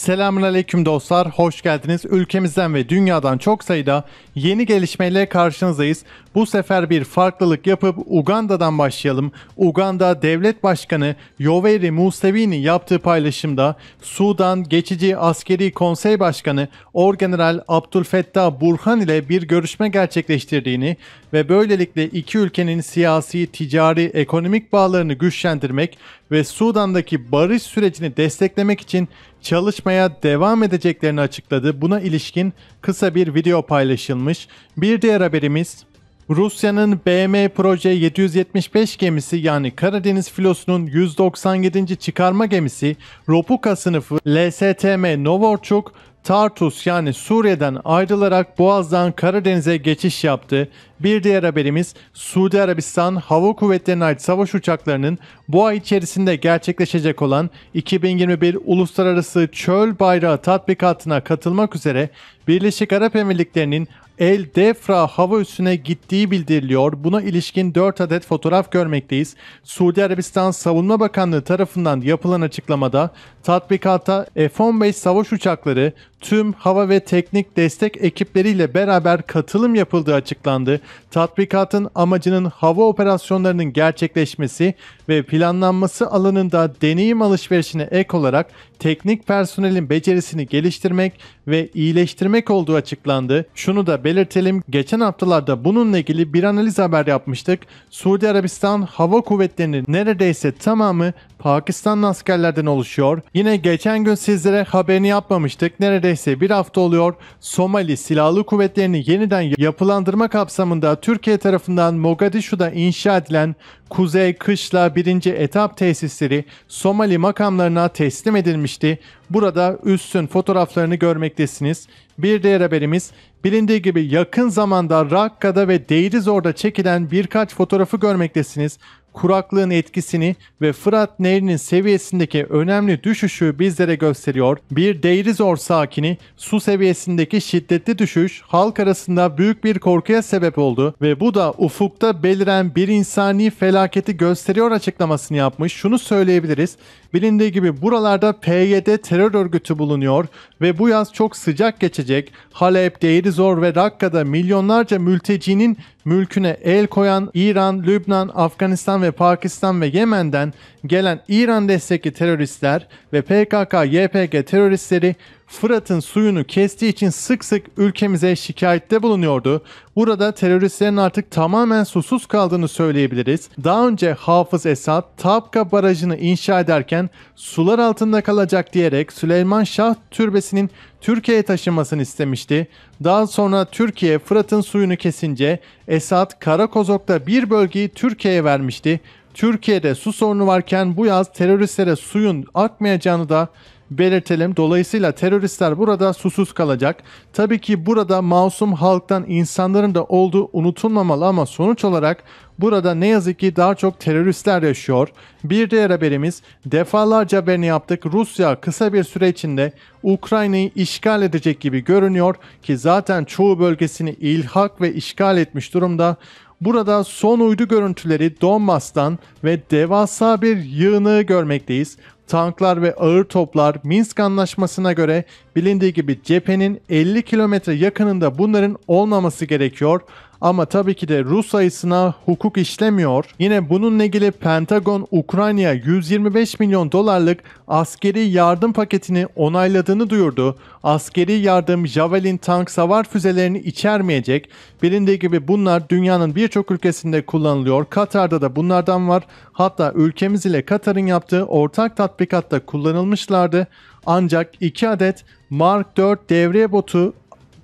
Selamünaleyküm dostlar, hoş geldiniz. Ülkemizden ve dünyadan çok sayıda yeni gelişmeyle karşınızdayız. Bu sefer bir farklılık yapıp Uganda'dan başlayalım. Uganda Devlet Başkanı Yoweri Museveni yaptığı paylaşımda Sudan Geçici Askeri Konsey Başkanı Orgeneral Abdülfettah Burhan ile bir görüşme gerçekleştirdiğini ve böylelikle iki ülkenin siyasi, ticari, ekonomik bağlarını güçlendirmek ve Sudan'daki barış sürecini desteklemek için çalışmaya devam edeceklerini açıkladı. Buna ilişkin kısa bir video paylaşılmış. Bir diğer haberimiz Rusya'nın BM Proje 775 gemisi yani Karadeniz filosunun 197. çıkarma gemisi Ropuka sınıfı LSTM Novorchuk Tartus yani Suriye'den ayrılarak Boğaz'dan Karadeniz'e geçiş yaptı. Bir diğer haberimiz Suudi Arabistan Hava Kuvvetleri'ne ait savaş uçaklarının bu ay içerisinde gerçekleşecek olan 2021 Uluslararası Çöl Bayrağı tatbikatına katılmak üzere Birleşik Arap Emirlikleri'nin El Defra hava üssüne gittiği bildiriliyor. Buna ilişkin 4 adet fotoğraf görmekteyiz. Suudi Arabistan Savunma Bakanlığı tarafından yapılan açıklamada tatbikata F-15 savaş uçakları tüm hava ve teknik destek ekipleriyle beraber katılım yapıldığı açıklandı. Tatbikatın amacının hava operasyonlarının gerçekleşmesi ve planlanması alanında deneyim alışverişine ek olarak teknik personelin becerisini geliştirmek ve iyileştirmek olduğu açıklandı. Şunu da belirtelim, geçen haftalarda bununla ilgili bir analiz haber yapmıştık. Suudi Arabistan Hava Kuvvetleri'nin neredeyse tamamı Pakistan askerlerden oluşuyor. Yine geçen gün sizlere haberini yapmamıştık. Neredeyse neredeyse bir hafta oluyor Somali Silahlı Kuvvetleri'ni yeniden yapılandırma kapsamında Türkiye tarafından Mogadishu'da inşa edilen Kuzey Kışla 1. Etap Tesisleri Somali makamlarına teslim edilmişti. Burada üstün fotoğraflarını görmektesiniz. Bir diğer haberimiz bilindiği gibi yakın zamanda Rakka'da ve Deirizor'da çekilen birkaç fotoğrafı görmektesiniz kuraklığın etkisini ve Fırat Nehri'nin seviyesindeki önemli düşüşü bizlere gösteriyor. Bir Deirizor sakini su seviyesindeki şiddetli düşüş halk arasında büyük bir korkuya sebep oldu ve bu da ufukta beliren bir insani felaketi gösteriyor açıklamasını yapmış. Şunu söyleyebiliriz. Bilindiği gibi buralarda PYD terör örgütü bulunuyor ve bu yaz çok sıcak geçecek. Halep, Deirizor ve Rakka'da milyonlarca mültecinin mülküne el koyan İran, Lübnan, Afganistan ve Pakistan ve Yemen'den gelen İran destekli teröristler ve PKK-YPG teröristleri Fırat'ın suyunu kestiği için sık sık ülkemize şikayette bulunuyordu. Burada teröristlerin artık tamamen susuz kaldığını söyleyebiliriz. Daha önce Hafız Esad Tapka Barajı'nı inşa ederken sular altında kalacak diyerek Süleyman Şah Türbesi'nin Türkiye'ye taşınmasını istemişti. Daha sonra Türkiye Fırat'ın suyunu kesince Esad Karakozok'ta bir bölgeyi Türkiye'ye vermişti. Türkiye'de su sorunu varken bu yaz teröristlere suyun akmayacağını da belirtelim. Dolayısıyla teröristler burada susuz kalacak. Tabii ki burada masum halktan insanların da olduğu unutulmamalı ama sonuç olarak burada ne yazık ki daha çok teröristler yaşıyor. Bir diğer haberimiz defalarca haberini yaptık. Rusya kısa bir süre içinde Ukrayna'yı işgal edecek gibi görünüyor ki zaten çoğu bölgesini ilhak ve işgal etmiş durumda. Burada son uydu görüntüleri Donbas'tan ve devasa bir yığını görmekteyiz. Tanklar ve ağır toplar Minsk anlaşmasına göre bilindiği gibi cephenin 50 kilometre yakınında bunların olmaması gerekiyor. Ama tabii ki de Rus sayısına hukuk işlemiyor. Yine bununla ilgili Pentagon Ukrayna'ya 125 milyon dolarlık askeri yardım paketini onayladığını duyurdu. Askeri yardım Javelin tank savar füzelerini içermeyecek. Bilindiği gibi bunlar dünyanın birçok ülkesinde kullanılıyor. Katar'da da bunlardan var. Hatta ülkemiz ile Katar'ın yaptığı ortak tatlı tatbikatta kullanılmışlardı. Ancak 2 adet Mark 4 devriye botu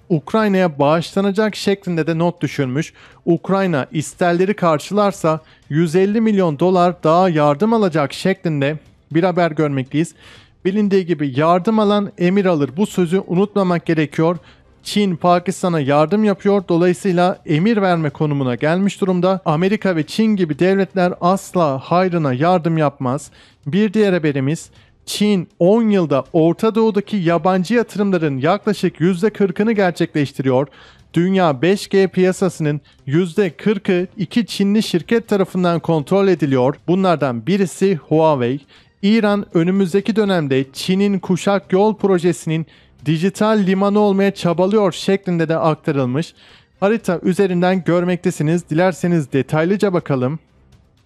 Ukrayna'ya bağışlanacak şeklinde de not düşürmüş. Ukrayna isterleri karşılarsa 150 milyon dolar daha yardım alacak şeklinde bir haber görmekteyiz. Bilindiği gibi yardım alan emir alır. Bu sözü unutmamak gerekiyor Çin Pakistan'a yardım yapıyor. Dolayısıyla emir verme konumuna gelmiş durumda. Amerika ve Çin gibi devletler asla hayrına yardım yapmaz. Bir diğer haberimiz Çin 10 yılda Orta Doğu'daki yabancı yatırımların yaklaşık %40'ını gerçekleştiriyor. Dünya 5G piyasasının %40'ı iki Çinli şirket tarafından kontrol ediliyor. Bunlardan birisi Huawei. İran önümüzdeki dönemde Çin'in kuşak yol projesinin dijital limanı olmaya çabalıyor şeklinde de aktarılmış. Harita üzerinden görmektesiniz. Dilerseniz detaylıca bakalım.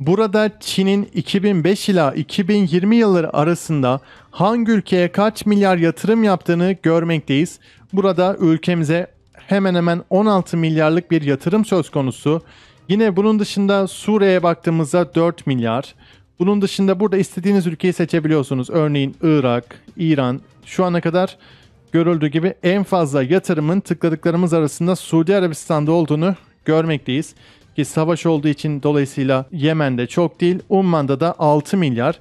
Burada Çin'in 2005 ila 2020 yılları arasında hangi ülkeye kaç milyar yatırım yaptığını görmekteyiz. Burada ülkemize hemen hemen 16 milyarlık bir yatırım söz konusu. Yine bunun dışında Suriye'ye baktığımızda 4 milyar. Bunun dışında burada istediğiniz ülkeyi seçebiliyorsunuz. Örneğin Irak, İran şu ana kadar görüldüğü gibi en fazla yatırımın tıkladıklarımız arasında Suudi Arabistan'da olduğunu görmekteyiz. Ki savaş olduğu için dolayısıyla Yemen'de çok değil, Umman'da da 6 milyar.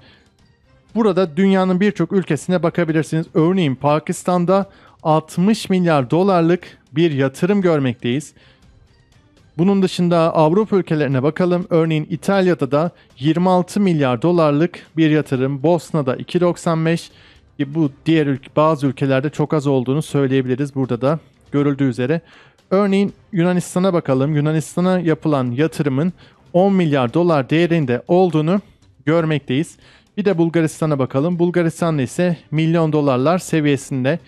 Burada dünyanın birçok ülkesine bakabilirsiniz. Örneğin Pakistan'da 60 milyar dolarlık bir yatırım görmekteyiz. Bunun dışında Avrupa ülkelerine bakalım. Örneğin İtalya'da da 26 milyar dolarlık bir yatırım, Bosna'da 2.95, ki bu diğer ülke, bazı ülkelerde çok az olduğunu söyleyebiliriz burada da görüldüğü üzere. Örneğin Yunanistan'a bakalım. Yunanistan'a yapılan yatırımın 10 milyar dolar değerinde olduğunu görmekteyiz. Bir de Bulgaristan'a bakalım. Bulgaristan'da ise milyon dolarlar seviyesinde.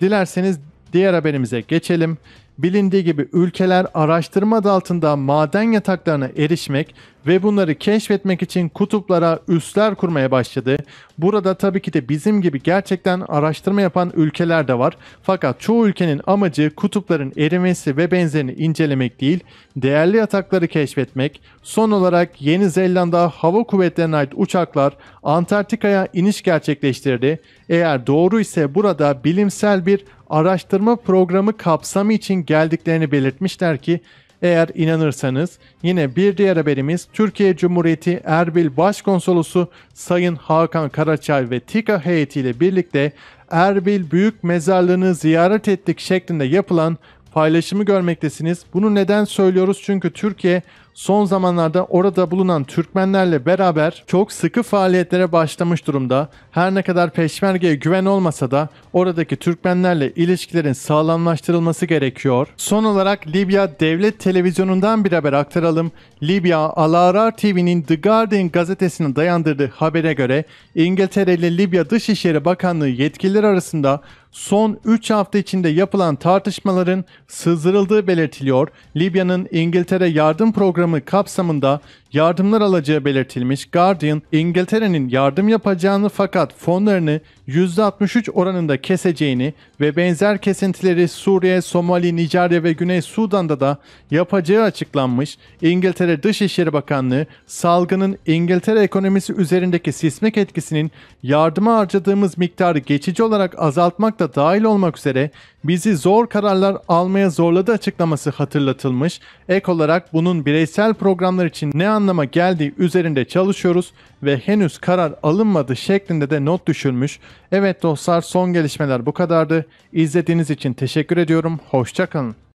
Dilerseniz diğer haberimize geçelim. Bilindiği gibi ülkeler araştırma altında maden yataklarına erişmek ve bunları keşfetmek için kutuplara üsler kurmaya başladı. Burada tabii ki de bizim gibi gerçekten araştırma yapan ülkeler de var. Fakat çoğu ülkenin amacı kutupların erimesi ve benzerini incelemek değil, değerli yatakları keşfetmek. Son olarak Yeni Zelanda Hava Kuvvetleri'ne ait uçaklar Antarktika'ya iniş gerçekleştirdi. Eğer doğru ise burada bilimsel bir araştırma programı kapsamı için geldiklerini belirtmişler ki eğer inanırsanız yine bir diğer haberimiz Türkiye Cumhuriyeti Erbil Başkonsolosu Sayın Hakan Karaçay ve TİKA heyetiyle birlikte Erbil Büyük Mezarlığı'nı ziyaret ettik şeklinde yapılan paylaşımı görmektesiniz. Bunu neden söylüyoruz? Çünkü Türkiye son zamanlarda orada bulunan Türkmenlerle beraber çok sıkı faaliyetlere başlamış durumda. Her ne kadar peşmergeye güven olmasa da oradaki Türkmenlerle ilişkilerin sağlamlaştırılması gerekiyor. Son olarak Libya Devlet Televizyonu'ndan bir haber aktaralım. Libya Al Arar TV'nin The Guardian gazetesine dayandırdığı habere göre İngiltere ile Libya Dışişleri Bakanlığı yetkililer arasında son 3 hafta içinde yapılan tartışmaların sızdırıldığı belirtiliyor. Libya'nın İngiltere yardım programı kapsamında yardımlar alacağı belirtilmiş Guardian, İngiltere'nin yardım yapacağını fakat fonlarını %63 oranında keseceğini ve benzer kesintileri Suriye, Somali, Nijerya ve Güney Sudan'da da yapacağı açıklanmış. İngiltere Dışişleri Bakanlığı salgının İngiltere ekonomisi üzerindeki sismik etkisinin yardıma harcadığımız miktarı geçici olarak azaltmak dahil olmak üzere bizi zor kararlar almaya zorladı açıklaması hatırlatılmış. Ek olarak bunun bireysel programlar için ne anlama geldiği üzerinde çalışıyoruz ve henüz karar alınmadı şeklinde de not düşülmüş. Evet dostlar son gelişmeler bu kadardı. İzlediğiniz için teşekkür ediyorum. Hoşçakalın.